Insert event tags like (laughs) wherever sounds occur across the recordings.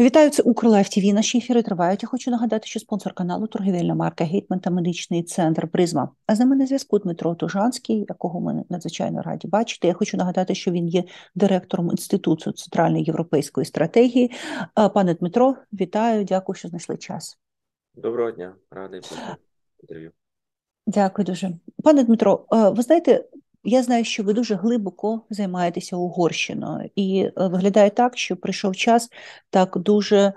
Вітаю це Укрла ФТВ. Наші ефіри тривають. Я хочу нагадати, що спонсор каналу торгівельна марка Гейтман та медичний центр Призма. А з нами на зв'язку Дмитро Тужанський, якого ми надзвичайно раді бачити. Я хочу нагадати, що він є директором інституту центральної європейської стратегії. Пане Дмитро, вітаю, дякую, що знайшли час. Доброго дня, радий бути Дякую дуже, пане Дмитро. Ви знаєте, я знаю, що ви дуже глибоко займаєтеся Угорщиною, і е, виглядає так, що прийшов час так дуже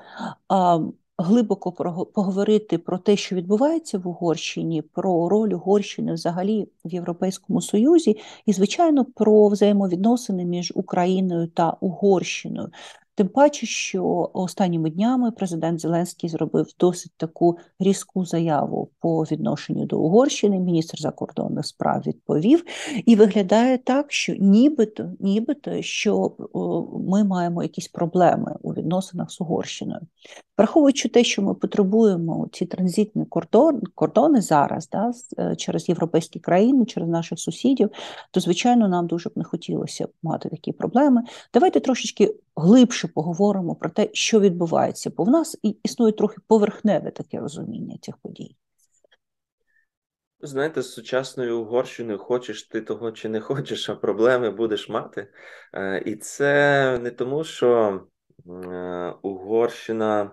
а, глибоко поговорити про те, що відбувається в Угорщині, про роль Угорщини взагалі в Європейському Союзі, і звичайно про взаємовідносини між Україною та Угорщиною. Тим паче, що останніми днями президент Зеленський зробив досить таку різку заяву по відношенню до Угорщини. Міністр закордонних справ відповів, і виглядає так, що нібито, нібито що е, ми маємо якісь проблеми у відносинах з Угорщиною, враховуючи те, що ми потребуємо ці транзитні кордони, кордони зараз, да, е, через європейські країни, через наших сусідів, то звичайно нам дуже б не хотілося мати такі проблеми. Давайте трошечки глибше більше поговоримо про те, що відбувається, бо в нас і існує трохи поверхневе таке розуміння цих подій. Знаєте, з сучасною Угорщиною хочеш ти того чи не хочеш, а проблеми будеш мати. Е, і це не тому, що е, Угорщина,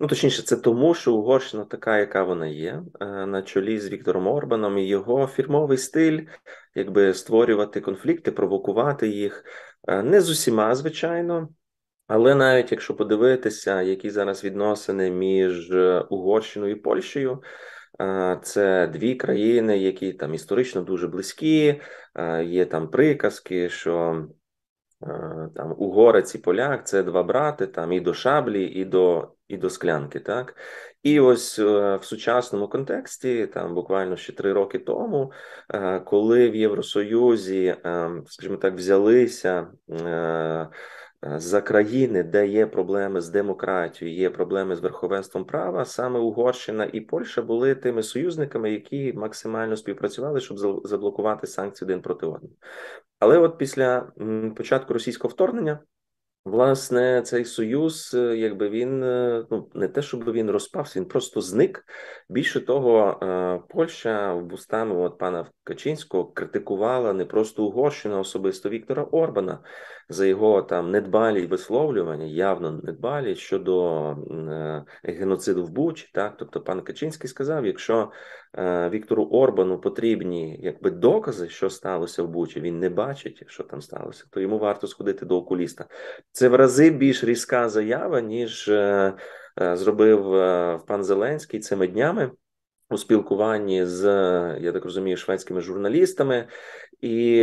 ну точніше, це тому, що Угорщина така, яка вона є, е, на чолі з Віктором Орбаном і його фірмовий стиль, якби створювати конфлікти, провокувати їх не з усіма, звичайно. Але навіть якщо подивитися, які зараз відносини між е, Угорщиною і Польщею, е, це дві країни, які там історично дуже близькі, е, є там приказки, що там угорець і поляк це два брати, там і до шаблі, і до і до склянки. так? І ось в сучасному контексті, там буквально ще три роки тому, коли в Євросоюзі, ем, скажімо так, взялися. Е, за країни, де є проблеми з демократією, є проблеми з верховенством права, саме Угорщина і Польща були тими союзниками, які максимально співпрацювали, щоб заблокувати санкції один проти одного. Але от після початку російського вторгнення. Власне, цей союз, е, якби він е, ну не те, щоб він розпався, він просто зник. Більше того, Польща в бустами от пана Качинського критикувала не просто Угорщину, а особисто Віктора Орбана за його там недбалі висловлювання, явно недбалі щодо е, геноциду в Бучі. Так, тобто, пан Качинський сказав: якщо е, Віктору Орбану потрібні якби докази, що сталося в Бучі, він не бачить, що там сталося, то йому варто сходити до окуліста. Це в рази більш різка заява, ніж е, зробив пан Зеленський цими днями. У спілкуванні з я так розумію шведськими журналістами, і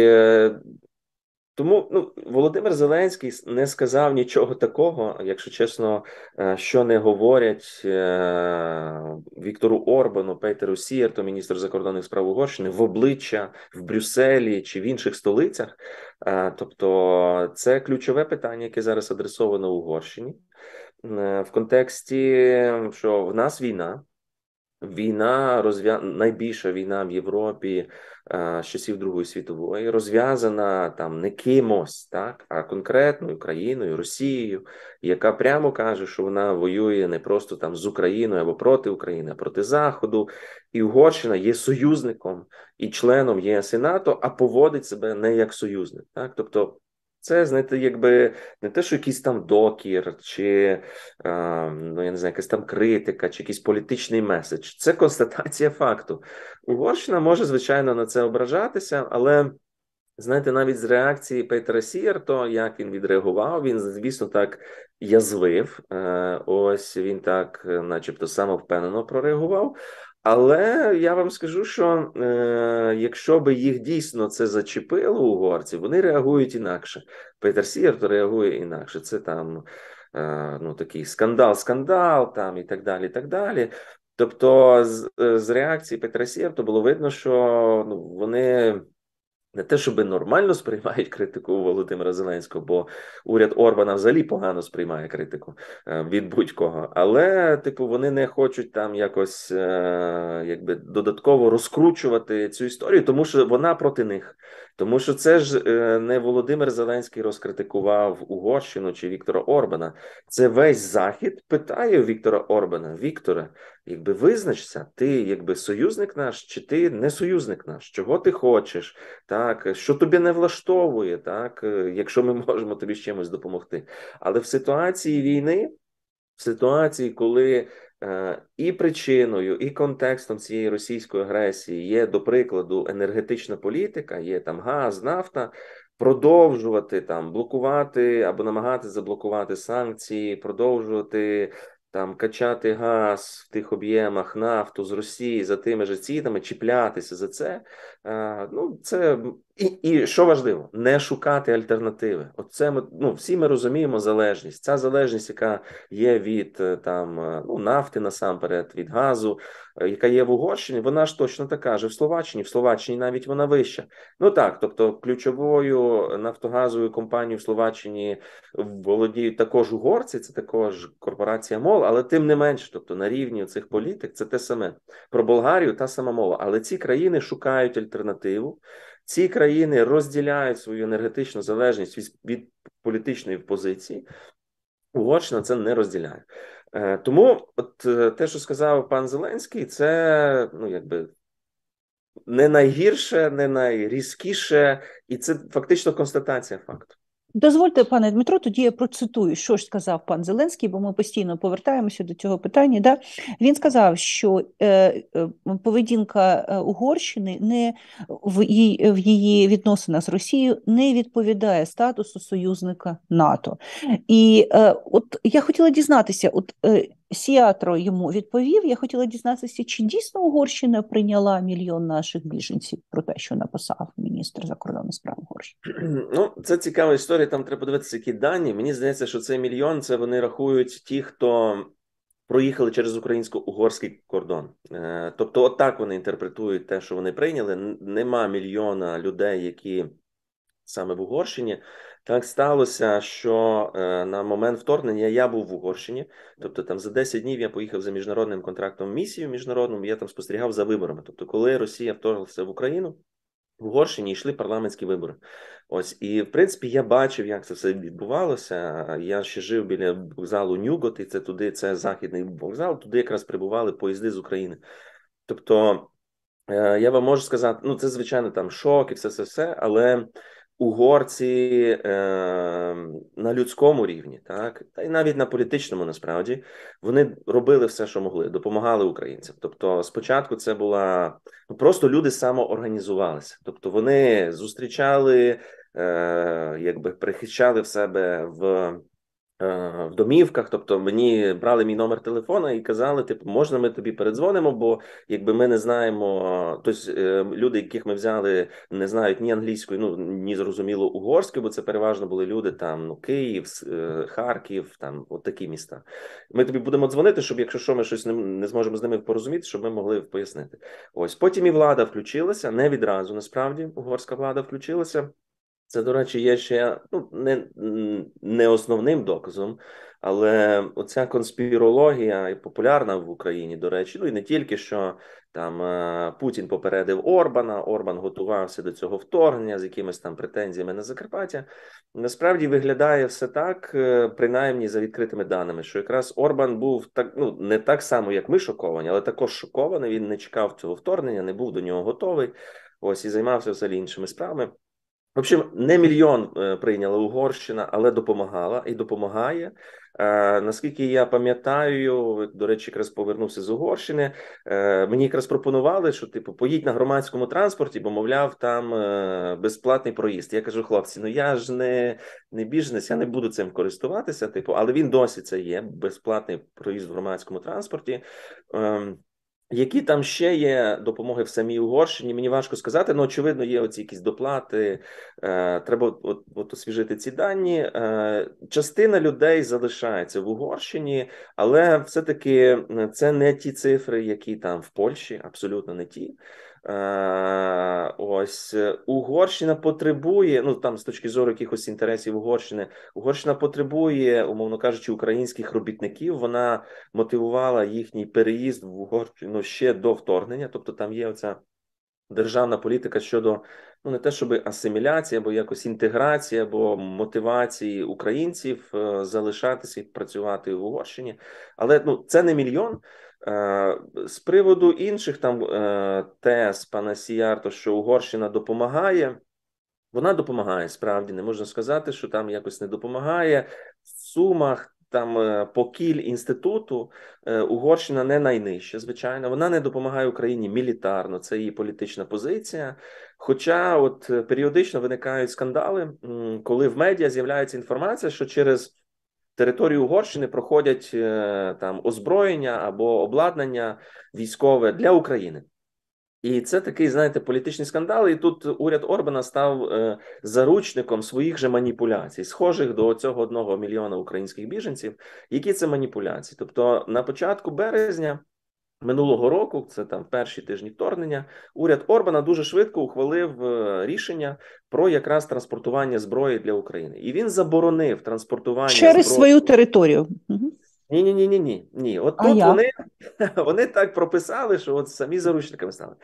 тому ну Володимир Зеленський не сказав нічого такого, якщо чесно, е, що не говорять е, Віктору Орбану, Петеру Сієрту, міністру закордонних справ Угорщини, в обличчя в Брюсселі чи в інших столицях. Е, тобто, це ключове питання, яке зараз адресовано Угорщині в контексті, що в нас війна. Війна розв'я... найбільша війна в Європі а, е, з часів Другої світової розв'язана там не кимось, так а конкретною країною, Росією, яка прямо каже, що вона воює не просто там з Україною або проти України, а проти Заходу. І Угорщина є союзником і членом ЄС і НАТО, а поводить себе не як союзник, так тобто. Це знаєте, якби не те, що якийсь там докір, чи е, ну я не знаю, якась там критика, чи якийсь політичний меседж. Це констатація факту. Угорщина може звичайно на це ображатися, але знаєте, навіть з реакції Петра Сієр, то як він відреагував, він звісно так язвив. Е, ось він так, начебто, самовпевнено прореагував. Але я вам скажу, що е, якщо би їх дійсно це зачепило угорці, вони реагують інакше. Петер Сірт реагує інакше. Це там е, ну, такий скандал, скандал там і так далі. так далі. Тобто, з, е, з реакції Петра Сєрто було видно, що ну, вони не те, щоб нормально сприймають критику Володимира Зеленського, бо уряд Орбана взагалі погано сприймає критику е, від будь-кого. Але, типу, вони не хочуть там якось е, якби додатково розкручувати цю історію, тому що вона проти них. Тому що це ж е, не Володимир Зеленський розкритикував Угорщину чи Віктора Орбана. Це весь захід питає Віктора Орбана: Віктора, якби визначся, ти якби союзник наш, чи ти не союзник наш? Чого ти хочеш? Так, що тобі не влаштовує, так е, якщо ми (laughs) можемо тобі з чимось допомогти, але в ситуації війни, в ситуації, коли. Е, і причиною, і контекстом цієї російської агресії є, до прикладу, енергетична політика, є там газ, нафта, продовжувати там блокувати або намагатися заблокувати санкції, продовжувати там качати газ в тих об'ємах нафту з Росії за тими же цінами, чіплятися за це. Е, ну, це і і що важливо, не шукати альтернативи. Оце ми ну всі ми розуміємо залежність. Ця залежність, яка є від е, там е, ну нафти насамперед, від газу, е, яка є в Угорщині, вона ж точно така ж в Словаччині. В Словаччині навіть вона вища. Ну так, тобто, ключовою нафтогазовою компанією в Словаччині володіють також угорці. Це також корпорація МОЛ, але тим не менше, тобто на рівні цих політик, це те саме про Болгарію, та сама мова. Але ці країни шукають альтернативу. Ці країни розділяють свою енергетичну залежність від, від політичної позиції. Угорщина це не розділяє. Е, тому, от е, те, що сказав пан Зеленський, це ну якби не найгірше, не найрізкіше, і це фактично констатація факту. Дозвольте, пане Дмитро, тоді я процитую, що ж сказав пан Зеленський, бо ми постійно повертаємося до цього питання. Да? Він сказав, що е, е поведінка е, Угорщини не в її, в її відносинах з Росією не відповідає статусу союзника НАТО. І е, от я хотіла дізнатися, от е, Сіатро йому відповів. Я хотіла дізнатися, чи дійсно Угорщина прийняла мільйон наших біженців про те, що написав міністр закордонних справ Угорщини? (clears throat) Ну це цікава історія. Там треба подивитися, які дані. Мені здається, що цей мільйон це вони рахують ті, хто проїхали через українсько-угорський кордон. Е, тобто, отак вони інтерпретують те, що вони прийняли. Нема мільйона людей, які саме в Угорщині. Так сталося, що е, на момент вторгнення я був в Угорщині, тобто там за 10 днів я поїхав за міжнародним контрактом місію міжнародним, я там спостерігав за виборами. Тобто, коли Росія вторглася в Україну, в Угорщині йшли парламентські вибори. Ось і в принципі я бачив, як це все відбувалося. Я ще жив біля вокзалу Нюгот, і це туди, це західний вокзал, туди якраз прибували поїзди з України. Тобто е, я вам можу сказати, ну це звичайно там шок і все, все, все, але угорці е, на людському рівні, так та й навіть на політичному, насправді, вони робили все, що могли, допомагали українцям. Тобто, спочатку це була ну, просто люди самоорганізувалися, тобто вони зустрічали, е, якби прихищали в себе в Е, в домівках, тобто мені брали мій номер телефона і казали, типу, можна ми тобі передзвонимо, бо якби ми не знаємо, тобто люди, яких ми взяли, не знають ні англійської, ну ні зрозуміло угорської, бо це переважно були люди там ну Київ, е, Харків, там от такі міста. Ми тобі будемо дзвонити, щоб якщо що ми щось не, не зможемо з ними порозуміти, щоб ми могли пояснити. Ось потім і влада включилася не відразу. Насправді угорська влада включилася. Це, до речі, є ще ну, не не основним доказом, але оця конспірологія і популярна в Україні, до речі, ну і не тільки що там е, Путін попередив Орбана, Орбан готувався до цього вторгнення з якимись там претензіями на Закарпаття. Насправді виглядає все так, е, принаймні за відкритими даними, що якраз Орбан був так, ну не так само, як ми шоковані, але також шокований. Він не чекав цього вторгнення, не був до нього готовий. Ось і займався взагалі іншими справами. В общем, не мільйон е, прийняла Угорщина, але допомагала і допомагає. Е, наскільки я пам'ятаю, до речі, якраз повернувся з Угорщини. Е, мені якраз пропонували, що типу поїдь на громадському транспорті, бо мовляв, там безплатний проїзд. Я кажу, хлопці, ну я ж не не біженець, я не буду цим користуватися. Типу, але він досі це є безплатний проїзд в громадському транспорті. Ем, які там ще є допомоги в самій Угорщині? Мені важко сказати, ну очевидно, є оці якісь доплати. Е, Треба от, от освіжити ці дані. Е, Частина людей залишається в Угорщині, але все таки це не ті цифри, які там в Польщі, абсолютно не ті. Е, ось е, Угорщина потребує, ну там з точки зору якихось інтересів Угорщини, Угорщина потребує, умовно кажучи, українських робітників. Вона мотивувала їхній переїзд в Угорщину ще до вторгнення, тобто там є оця. Державна політика щодо ну не те, щоб асиміляція або якось інтеграція, або мотивації українців е, залишатися і працювати в Угорщині, але ну це не мільйон. Е, з приводу інших там е, тез пана Сіярто, що Угорщина допомагає, вона допомагає справді, не можна сказати, що там якось не допомагає. В сумах там е, покіль інституту Угорщина не найнижча. Звичайно, вона не допомагає Україні мілітарно. Це її політична позиція. Хоча, от періодично виникають скандали, коли в медіа з'являється інформація, що через територію Угорщини проходять е, там озброєння або обладнання військове для України. І це такий, знаєте, політичний скандал. І тут уряд Орбана став е, заручником своїх же маніпуляцій, схожих до цього одного мільйона українських біженців. Які це маніпуляції? Тобто, на початку березня минулого року, це там перші тижні вторгнення, уряд Орбана дуже швидко ухвалив е, рішення про якраз транспортування зброї для України, і він заборонив транспортування через зброї. свою територію. Ні, ні, ні, ні, ні. Ні, от а тут вони (laughs) вони так прописали, що от самі заручниками стали.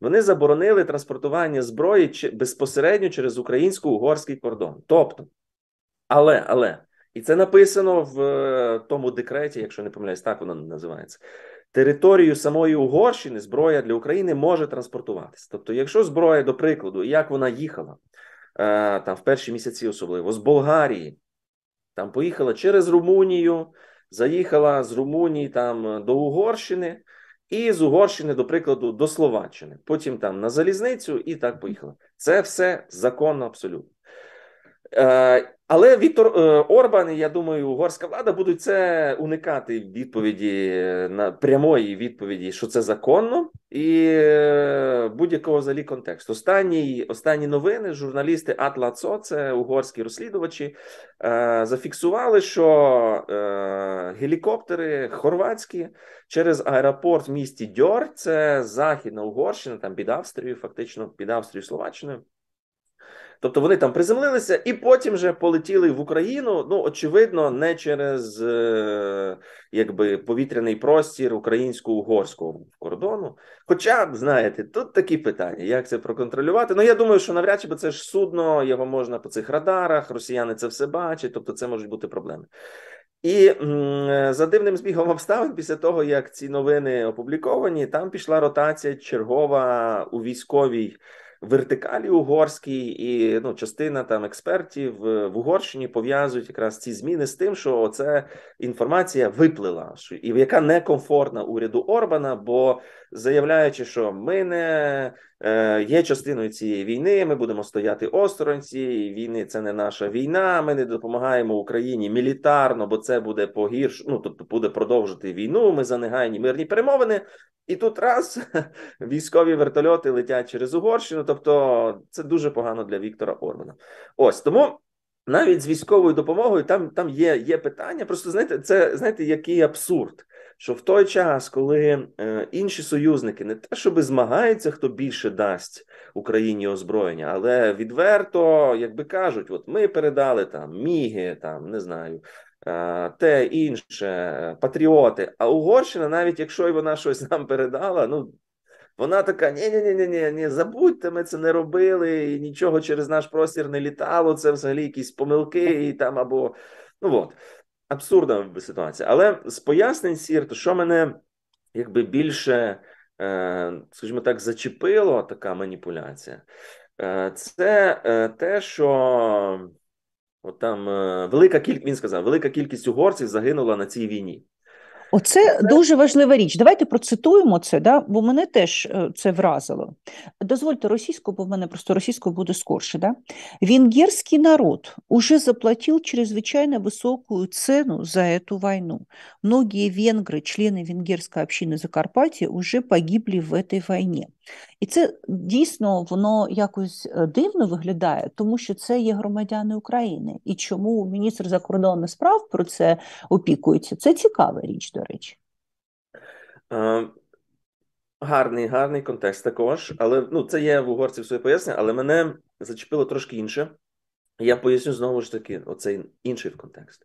Вони заборонили транспортування зброї безпосередньо через українсько-угорський кордон. Тобто, але, але, і це написано в е, тому декреті, якщо не помиляюсь, так воно називається територію самої Угорщини зброя для України може транспортуватися. Тобто, якщо зброя, до прикладу, як вона їхала е, там в перші місяці, особливо з Болгарії, там поїхала через Румунію, заїхала з Румунії там до Угорщини. І з Угорщини, до прикладу, до Словаччини, потім там на залізницю, і так поїхала. Це все законно абсолютно. Е, але Віктор е, Орбан, я думаю, угорська влада будуть це уникати відповіді е, на прямої відповіді, що це законно, і будь-якого взагалі контексту. Останні останні новини журналісти Атла Цо, це угорські розслідувачі, зафіксували, що гелікоптери хорватські через аеропорт в місті Дьор, це Західна Угорщина, там під Австрією, фактично під Австрією Словаччиною. Тобто вони там приземлилися і потім вже полетіли в Україну. Ну очевидно, не через е, якби повітряний простір українсько-угорського кордону. Хоча знаєте, тут такі питання: як це проконтролювати? Ну я думаю, що навряд чи бо це ж судно, його можна по цих радарах, росіяни це все бачать, тобто це можуть бути проблеми. І е, за дивним збігом обставин, після того як ці новини опубліковані, там пішла ротація чергова у військовій вертикалі угорській, і ну, частина там експертів е, в Угорщині пов'язують якраз ці зміни з тим, що це інформація виплила, що і яка некомфортна уряду Орбана, бо заявляючи, що ми не е, є частиною цієї війни, ми будемо стояти осторонь цієї війни. Це не наша війна. Ми не допомагаємо Україні мілітарно, бо це буде погірш. Ну тобто буде продовжити війну. Ми за негайні мирні перемовини. І тут раз (laughs) військові вертольоти летять через Угорщину. Тобто, це дуже погано для Віктора Орбана. Ось тому. Навіть з військовою допомогою там там є є питання. Просто знаєте, це знаєте, який абсурд що в той час, коли е, інші союзники не те, щоби змагаються, хто більше дасть Україні озброєння, але відверто, якби кажуть, от ми передали там міги, там не знаю. Е, те інше е, патріоти. А Угорщина, навіть якщо й вона щось нам передала, ну вона така: ні ні ні ні ні забудьте, ми це не робили, і нічого через наш простір не літало. Це взагалі якісь помилки, і там або ну от абсурдна ситуація. Але з пояснень сірт, що мене якби більше, е, скажімо так, зачепило така маніпуляція, е, це е, те, що от там велика кількість він сказав, велика кількість угорців загинула на цій війні. Оце дуже важлива річ. Давайте процитуємо це, да? бо мене теж е, це вразило. Дозвольте російську, бо в мене просто російською буде скорше. Да? венгерський народ уже заплатив чрезвычайно высокую цену за цю війну. Многие Венгри, члени венгерської общины Закарпатья, уже погибли в цій війні. І це дійсно воно якось е, дивно виглядає, тому що це є громадяни України. І чому міністр закордонних справ про це опікується? Це цікава річ, до речі. Е, гарний, гарний контекст також, але ну це є в угорців своє пояснення, але мене зачепило трошки інше. Я поясню знову ж таки оцей інший контекст.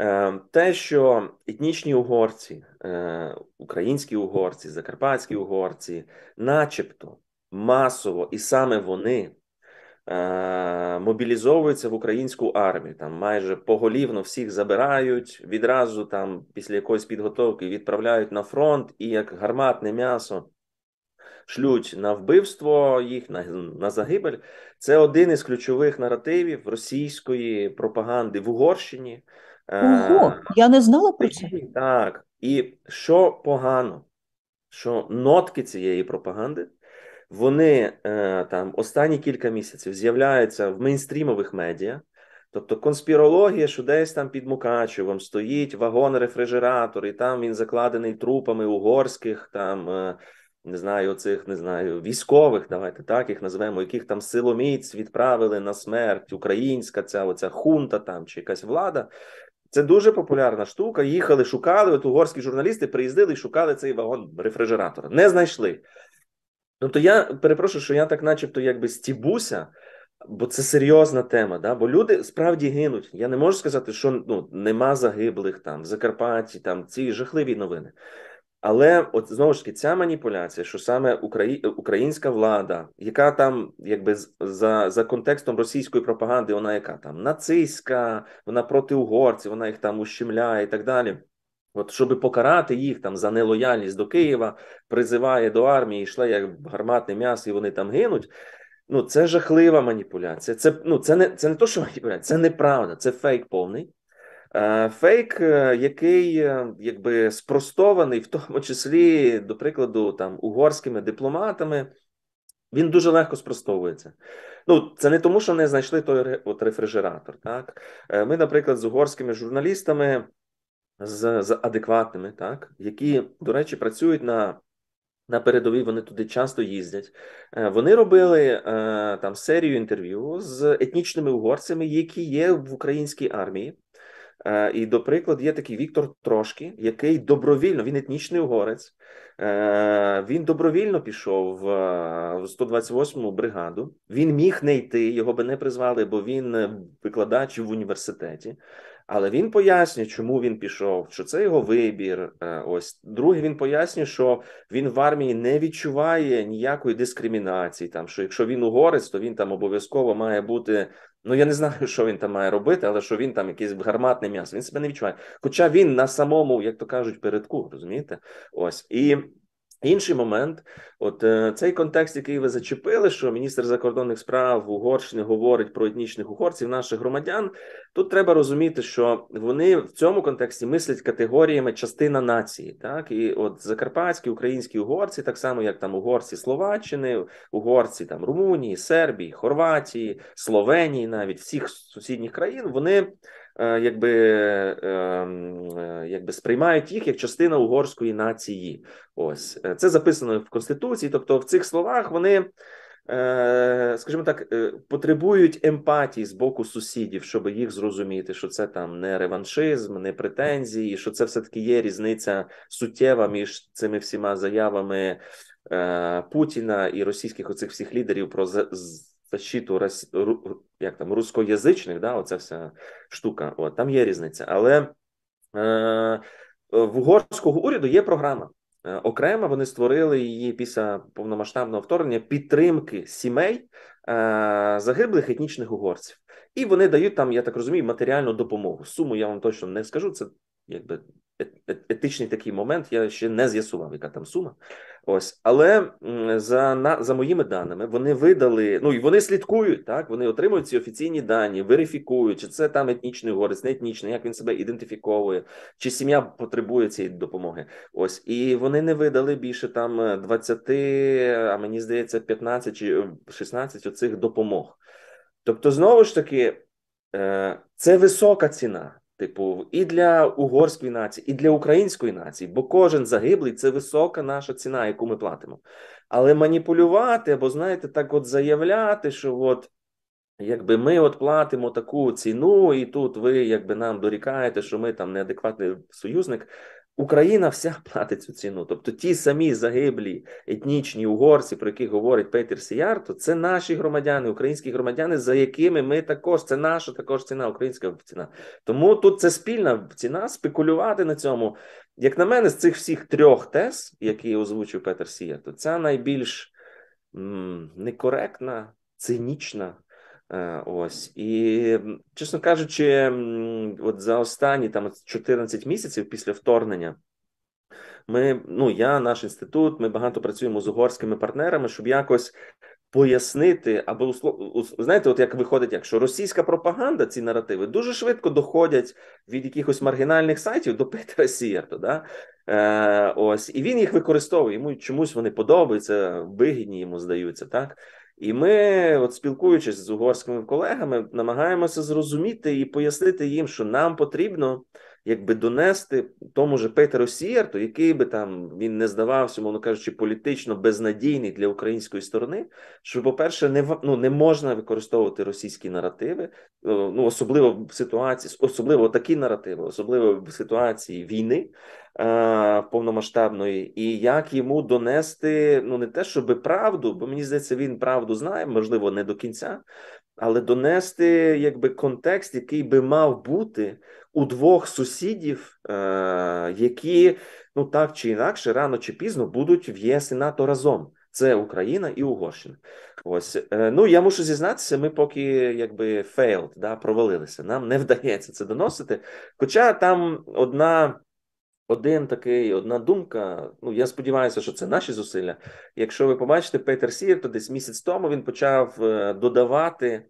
Е, те, що етнічні угорці, е, українські угорці, закарпатські угорці, начебто масово, і саме вони е, мобілізовуються в українську армію. Там майже поголівно всіх забирають, відразу там після якоїсь підготовки відправляють на фронт і як гарматне м'ясо шлють на вбивство їх на, на загибель. Це один із ключових наративів російської пропаганди в Угорщині. Ого, е, я не знала про це. Так. І що погано, що нотки цієї пропаганди, вони е, там останні кілька місяців з'являються в мейнстрімових медіа. Тобто конспірологія, що десь там під Мукачевом стоїть вагон-рефрижератор, і там він закладений трупами угорських, там е, не знаю, цих не знаю, військових. Давайте так їх назвемо, яких там силоміць відправили на смерть українська ця оця хунта там чи якась влада. Це дуже популярна штука. Їхали, шукали. От угорські журналісти приїздили і шукали цей вагон рефрижератора. Не знайшли. Тобто, я перепрошую, що я так, начебто, якби стібуся, бо це серйозна тема. Да? Бо люди справді гинуть. Я не можу сказати, що ну нема загиблих там в Закарпатті, там ці жахливі новини. Але от знову ж таки ця маніпуляція, що саме Украї... українська влада, яка там, якби за за контекстом російської пропаганди, вона яка там нацистська, вона проти угорців, вона їх там ущемляє і так далі. От щоб покарати їх там за нелояльність до Києва, призиває до армії, йшла як гарматне м'ясо, і вони там гинуть. Ну це жахлива маніпуляція. Це ну це не це не то, що маніпуляція, це неправда, це фейк повний. Е, фейк, е, який е, якби спростований, в тому числі, до прикладу, там угорськими дипломатами, він дуже легко спростовується. Ну, це не тому, що не знайшли той от рефрижератор. Так ми, наприклад, з угорськими журналістами, з з адекватними, так, які, до речі, працюють на на передовій, вони туди часто їздять. Вони робили там серію інтерв'ю з етнічними угорцями, які є в українській армії. Е, і, до прикладу, є такий Віктор Трошки, який добровільно, він етнічний угорець, е, він добровільно пішов в 128-му е, бригаду. Він міг не йти, його би не призвали, бо він викладач в університеті. Але він пояснює, чому він пішов, що це його вибір. Ось друге, він пояснює, що він в армії не відчуває ніякої дискримінації. Там що якщо він угорець, то він там обов'язково має бути Ну, я не знаю, (laughs) що він там має робити, але що він там якийсь гарматне м'ясо, він себе не відчуває. Хоча він на самому, як то кажуть, передку, розумієте? Ось і Інший момент, от е, цей контекст, який ви зачепили, що міністр закордонних справ Угорщини говорить про етнічних угорців, наших громадян. Тут треба розуміти, що вони в цьому контексті мислять категоріями частина нації, так і от закарпатські українські угорці, так само як там угорці Словаччини, угорці там Румунії, Сербії, Хорватії, Словенії, навіть всіх сусідніх країн, вони Е, якби е, е, якби сприймають їх як частина угорської нації. Ось це записано в конституції. Тобто, в цих словах вони, скажімо так, потребують емпатії з боку сусідів, щоб їх зрозуміти, що це там не реваншизм, не претензії, що це все таки є різниця суттєва між цими всіма заявами Путіна і російських оцих всіх лідерів про защиту рос... як там рускоязичних, да, оця вся штука. От там є різниця. Але е, в угорського уряду є програма. Е, окремо вони створили її після повномасштабного вторгнення підтримки сімей е, загиблих етнічних угорців, і вони дають там, я так розумію, матеріальну допомогу. Суму я вам точно не скажу. Це якби Е, е, етичний такий момент. Я ще не з'ясував, яка там сума. Ось, але за на за моїми даними вони видали. Ну і вони слідкують так. Вони отримують ці офіційні дані, верифікують, чи це там етнічний горець, не етнічний, як він себе ідентифіковує, чи сім'я потребує цієї допомоги. Ось і вони не видали більше там 20, е, а мені здається, 15 чи 16 оцих допомог. Тобто, знову ж таки, це висока ціна. Типу, і для угорської нації, і для української нації, бо кожен загиблий це висока наша ціна, яку ми платимо. Але маніпулювати або, знаєте, так от заявляти, що от якби ми от платимо таку ціну, і тут ви якби нам дорікаєте, що ми там неадекватний союзник. Україна вся платить цю ціну. Тобто ті самі загиблі етнічні угорці, про які говорить Петер то це наші громадяни, українські громадяни, за якими ми також це наша також ціна, українська ціна. Тому тут це спільна ціна спекулювати на цьому. Як на мене, з цих всіх трьох тез, які озвучив Петер то ця найбільш м, некоректна, цинічна. Э, ось і чесно кажучи, от за останні там 14 місяців після вторгнення. Ми, ну я, наш інститут, ми багато працюємо з угорськими партнерами, щоб якось пояснити, або знаєте, от як виходить, якщо російська пропаганда, ці наративи дуже швидко доходять від якихось маргінальних сайтів до Петра Сієрто, да? Е, Ось і він їх використовує. Йому чомусь вони подобаються, вигідні йому здаються, так і ми, от спілкуючись з угорськими колегами, намагаємося зрозуміти і пояснити їм, що нам потрібно якби донести тому же Петеру Сієрту, який би там він не здавався, мовно кажучи, політично безнадійний для української сторони, що, по-перше, не ну, не можна використовувати російські наративи, е, ну особливо в ситуації, особливо такі наративи, особливо в ситуації війни. Е, повномасштабної, і як йому донести ну не те, щоб правду, бо мені здається, він правду знає, можливо, не до кінця, але донести якби контекст, який би мав бути у двох сусідів, е, які ну так чи інакше, рано чи пізно будуть в ЄС і НАТО разом. Це Україна і Угорщина. Ось е, ну я мушу зізнатися, ми поки якби failed, да, провалилися. Нам не вдається це доносити. Хоча там одна один такий, одна думка. Ну я сподіваюся, що це наші зусилля. Якщо ви побачите, Петер Сір, то десь місяць тому він почав е, додавати.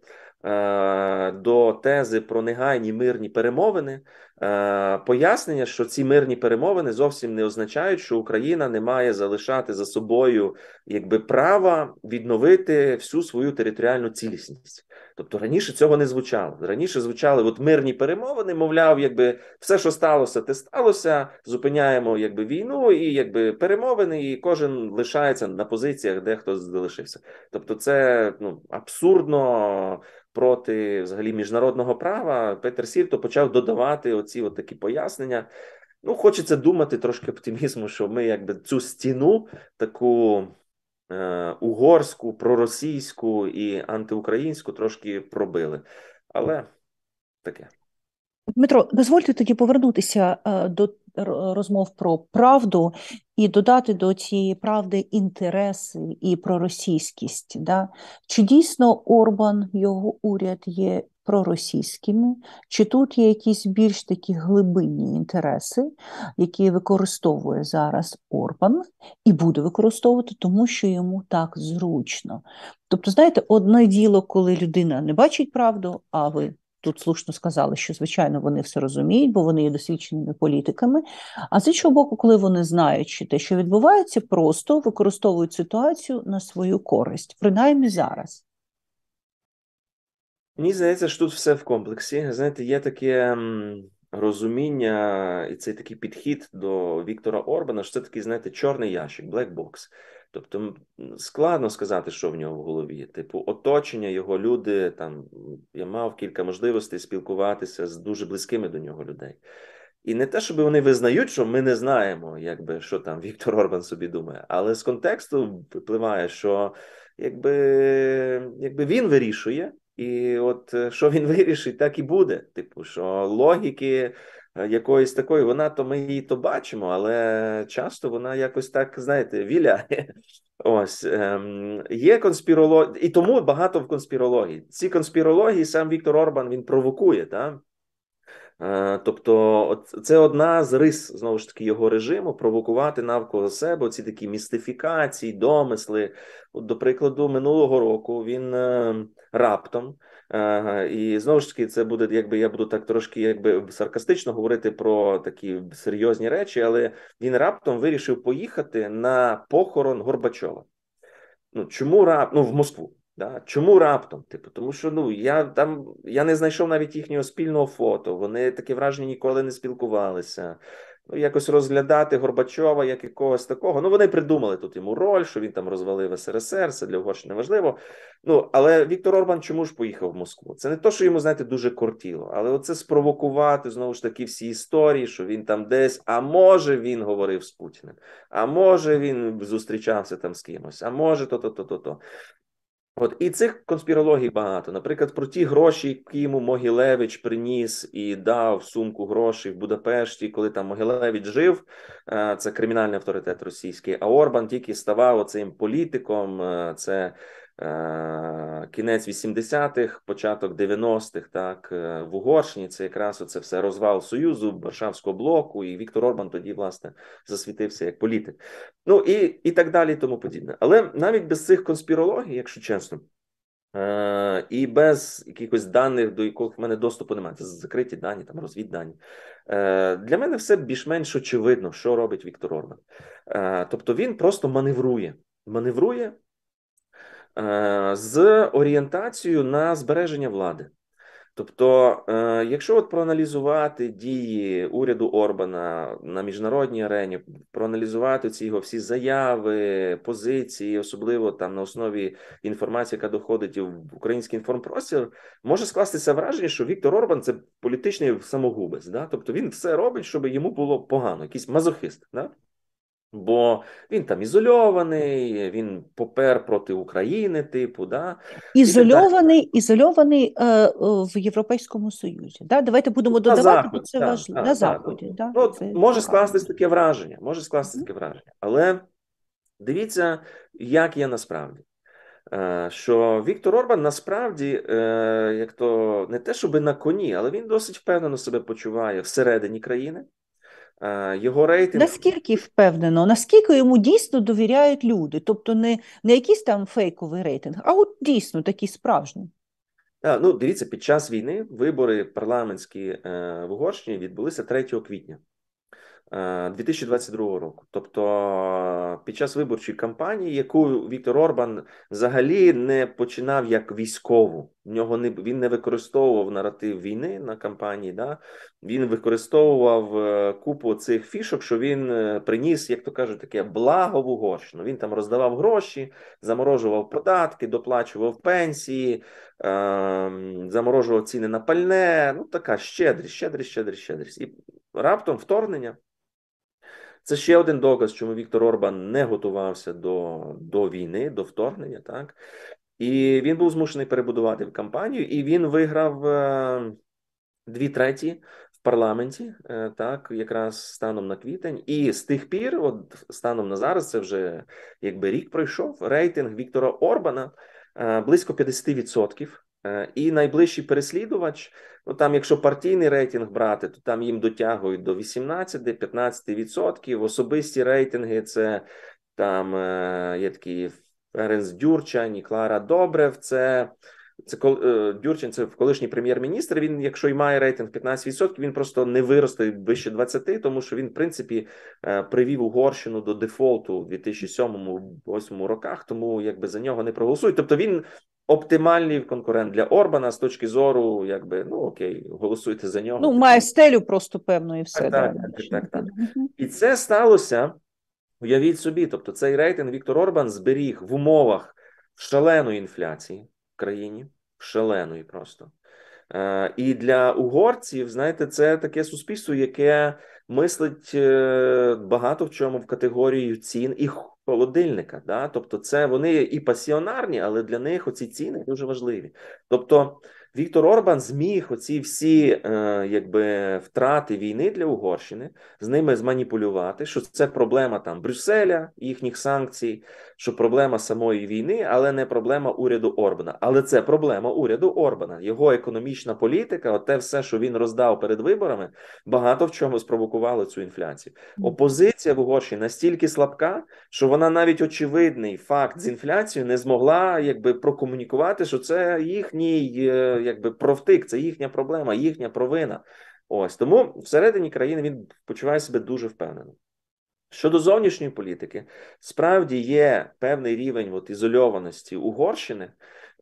Е, до тези про негайні мирні перемовини Е, пояснення, що ці мирні перемовини зовсім не означають, що Україна не має залишати за собою якби права відновити всю свою територіальну цілісність. Тобто раніше цього не звучало. Раніше звучали от мирні перемовини, мовляв, якби все, що сталося, те сталося. Зупиняємо якби війну і якби перемовини, і кожен лишається на позиціях, де хтось залишився. Тобто, це ну абсурдно проти взагалі міжнародного права. Петер Сірто почав додавати оці от такі пояснення. Ну, хочеться думати трошки оптимізму, що ми якби цю стіну таку е, угорську, проросійську і антиукраїнську трошки пробили. Але таке. Дмитро, дозвольте тоді повернутися е, до розмов про правду і додати до цієї правди інтереси і проросійськість. Да? Чи дійсно Орбан, його уряд є проросійськими, чи тут є якісь більш такі глибинні інтереси, які використовує зараз Орбан і буде використовувати, тому що йому так зручно. Тобто, знаєте, одне діло, коли людина не бачить правду, а ви. Тут слушно сказали, що звичайно вони все розуміють, бо вони є досвідченими політиками. А з іншого боку, коли вони знають, що те, що відбувається, просто використовують ситуацію на свою користь, принаймні зараз. Мені здається, що тут все в комплексі. Знаєте, є таке розуміння і цей такий підхід до Віктора Орбана, що це такий, знаєте, чорний ящик, black box. Тобто складно сказати, що в нього в голові. Типу, оточення його люди. Там я мав кілька можливостей спілкуватися з дуже близькими до нього людей. І не те, щоб вони визнають, що ми не знаємо, якби що там (laughs) Віктор Орбан собі думає, але з контексту випливає, що якби, якби він вирішує. І от е, що він (laughs) вирішить, так і буде. Типу, що логіки е, якоїсь такої, вона то ми її то бачимо, але часто вона якось так, знаєте, віляє. (laughs) Ось ем, є конспірологія, і тому багато в конспірології. Ці конспірології сам Віктор Орбан він провокує, так? Е, тобто, це одна з рис знову ж таки його режиму провокувати навколо себе ці такі містифікації, домисли. От, До прикладу, минулого року він е, раптом. Е, і знову ж таки, це буде, якби я буду так трошки якби саркастично говорити про такі серйозні речі, але він раптом вирішив поїхати на похорон Горбачова. Ну чому раптом ну, в Москву? Да? Чому раптом? Типу, тому що ну я там я не знайшов навіть їхнього спільного фото. Вони таке враження ніколи не спілкувалися. Ну, якось розглядати Горбачова як якогось такого. Ну, вони придумали тут йому роль, що він там розвалив СРСР, це для Угорщини важливо. Ну але Віктор Орбан чому ж поїхав в Москву? Це не те, що йому, знаєте, дуже кортіло, але оце спровокувати знову ж таки всі історії, що він там десь, а може він говорив з Путіним, а може він зустрічався там з кимось, а може то-то, то-то, то. От і цих конспірологій багато. Наприклад, про ті гроші, які йому Могілевич приніс і дав сумку грошей в Будапешті, коли там Могилевич жив, е, це кримінальний авторитет російський. А Орбан тільки ставав оцим політиком, е, це Е, кінець 80-х, початок 90-х, так е, в Угорщині це якраз оце все розвал союзу, Варшавського блоку, і Віктор Орбан тоді власне засвітився як політик. Ну і і так далі, і тому подібне. Але навіть без цих конспірологій, якщо чесно, е, і без якихось даних, до яких в мене доступу немає, це закриті дані, там розвіддані. для мене все більш-менш очевидно, що робить Віктор Орбан. тобто він просто маневрує. Маневрує Е, з орієнтацією на збереження влади. Тобто, е, якщо от проаналізувати дії уряду Орбана на міжнародній арені, проаналізувати ці його всі заяви, позиції, особливо там на основі інформації, яка доходить в український інформпростір, може скластися враження, що Віктор Орбан це політичний самогубець. Да? Тобто він все робить, щоб йому було погано, якийсь мазохист. Да? Бо він там ізольований, він попер проти України, типу, да ізольований, і ізольований е, е, в Європейському Союзі. Да? Давайте будемо додавати, Заход, бо це та, важливо та, на та, заході. Да? Ну, це може скластись таке враження, може скластись таке враження, але дивіться, як є насправді, е, що Віктор Орбан насправді, е, як то не те, щоби на коні, але він досить впевнено себе почуває всередині країни. Е, його рейтинг... Наскільки впевнено, наскільки йому дійсно довіряють люди, тобто не не якийсь там фейковий рейтинг, а от дійсно такий справжній. Ну, дивіться, під час війни вибори парламентські е, в Угорщині відбулися 3 квітня. 2022 е, року, тобто е, під час виборчої кампанії, яку Віктор Орбан взагалі не починав як військову, в нього не він не використовував наратив війни на кампанії. Да? Він використовував е, купу цих фішок, що він приніс, як то кажуть, таке благо в Угорщину. Він там роздавав гроші, заморожував податки, доплачував пенсії, ем, заморожував ціни на пальне. Ну така щедрість, щедрість, щедрість, щедрість і раптом вторгнення. Це ще один доказ, чому Віктор Орбан не готувався до до війни, до вторгнення, так і він був змушений перебудувати в кампанію, і він виграв е, дві треті в парламенті, е, так якраз станом на квітень, і з тих пір, от станом на зараз, це вже якби рік пройшов. Рейтинг Віктора Орбана е, близько 50%. Е, і найближчий переслідувач, ну там, якщо партійний рейтинг брати, то там їм дотягують до 18-15%. Особисті рейтинги це там е, є такі Ференс Дюрчан і Клара Добрев. Це це е, Дюрчин, це колишній прем'єр-міністр. Він, якщо й має рейтинг 15%, він просто не виросте вище 20%, тому що він, в принципі, привів Угорщину до дефолту у 2007-2008 роках, тому якби за нього не проголосують. Тобто він оптимальний конкурент для Орбана з точки зору, якби ну окей, голосуйте за нього. Ну, має стелю просто певно, і все. Так, так, так, так, так. І це сталося. Уявіть собі, тобто цей рейтинг Віктор Орбан зберіг в умовах шаленої інфляції в країні, шаленої просто. Е, і для угорців, знаєте, це таке суспільство, яке мислить е, багато в чому в категорії цін і холодильника. Да? Тобто, це вони і пасіонарні, але для них оці ціни дуже важливі. Тобто, Віктор Орбан зміг оці всі е, якби втрати війни для Угорщини з ними зманіпулювати, що це проблема там Брюсселя, їхніх санкцій, що проблема самої війни, але не проблема уряду Орбана. Але це проблема уряду Орбана. Його економічна політика, от те все, що він роздав перед виборами, багато в чому спровокувало цю інфляцію. Опозиція в Угорщині настільки слабка, що вона навіть очевидний факт з інфляцією не змогла якби прокомунікувати, що це їхній е, якби провтик, це їхня проблема, їхня провина. Ось тому всередині країни він почуває себе дуже впевнено. Щодо зовнішньої політики, справді є певний рівень от, ізольованості Угорщини.